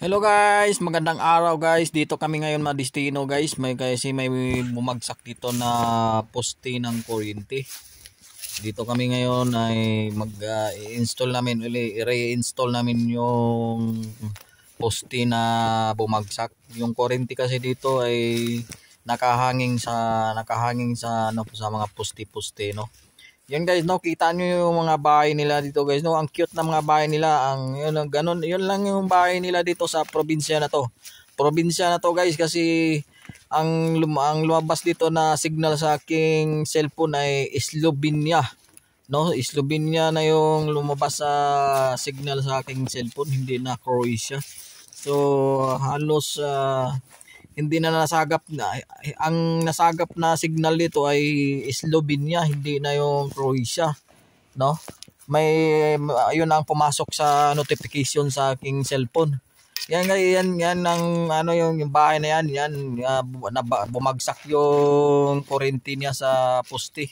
Hello guys, magandang araw guys. Dito kami ngayon destino guys. May kasi may bumagsak dito na poste ng kuryente. Dito kami ngayon ay mag-install uh, namin uli, re-install namin yung poste na bumagsak. Yung kuryente kasi dito ay nakahanging sa nakahanging sa ano sa mga poste-poste no. Yan guys, no, kita niyo yung mga bahay nila dito guys, no. Ang cute na mga bahay nila. Ang yun ang ganun, yun lang yung bahay nila dito sa probinsya na to. Probinsya na to guys kasi ang lum ang lumabas dito na signal sa aking cellphone ay Slovenia. No, Slovenia na yung lumabas sa signal sa aking cellphone, hindi na Croatia. So halos uh, hindi na nasagap na ang nasagap na signal dito ay Slovenia hindi na yung Croatia no may ayun ang pumasok sa notification sa aking cellphone yan yan yan ang ano yung, yung bahay na yan yan uh, bumagsak yung kurente niya sa poste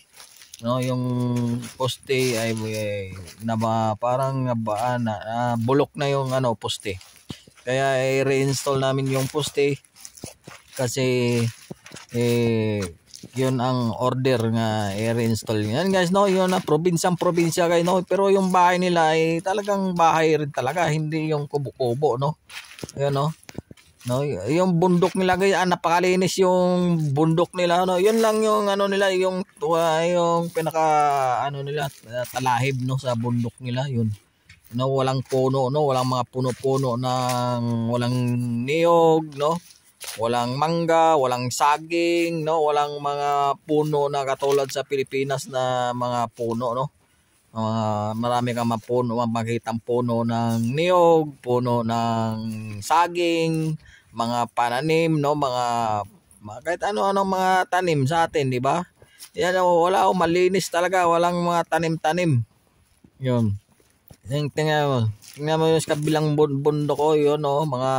no yung poste ay, ay eh, na parang nabaan na, uh, bulok na yung ano poste kaya i-reinstall eh, namin yung poste kasi eh yun ang order nga i-reinstall eh, yan guys no yun na probinsang probinsya kayo. no pero yung bahay nila ay eh, talagang bahay rin talaga hindi yung kubo-kubo no ayan no no yung bundok nila guys ah, napakalinis yung bundok nila no yun lang yung ano nila yung uh, yung pinaka ano nila talahib no sa bundok nila yun no walang puno no walang mga puno-puno ng walang niyog no Walang mangga, walang saging, no? Walang mga puno na katulad sa Pilipinas na mga puno, no? Uh, marami kang mapuno, makikitang puno ng niyog, puno ng saging, mga pananim, no? Mga, mga kahit ano-ano mga tanim sa atin, di ba? Yan, oh, wala oh, malinis talaga, walang mga tanim-tanim. Yun. Tingnan mo, tingnan mo yung kabilang bundok ko, oh, yun, no? Oh, mga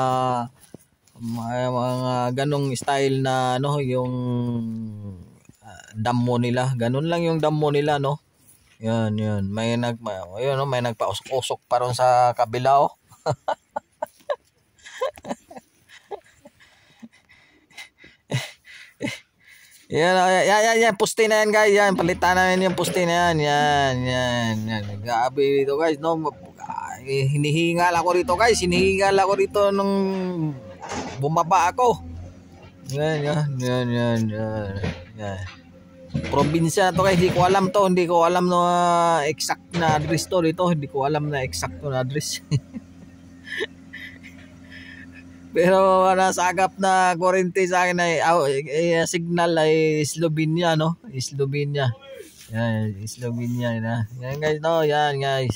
mga, mga ganong style na ano yung uh, ah, damo nila ganun lang yung damo nila no yan yan may nag may, yun, no? may nagpausok-usok pa sa kabila oh. oh Yan, yan, yan, yan, puste na yan guys, yan, palitan namin yung puste na yan, yan, yan, yan, gabi dito guys, no, hinihingal ako rito guys, hinihingal ako rito nung Bumaba ako. Yan, yan, yan, yan, yan. yan. Probinsya na to kay hindi ko alam to, hindi ko alam na exact na address to dito, hindi ko alam na exact na address. Pero wala nasa agap na quarantine sa akin ay uh, uh, signal ay Slovenia no, Slovenia. Yan, Slovenia na. Yan guys, no, yan guys.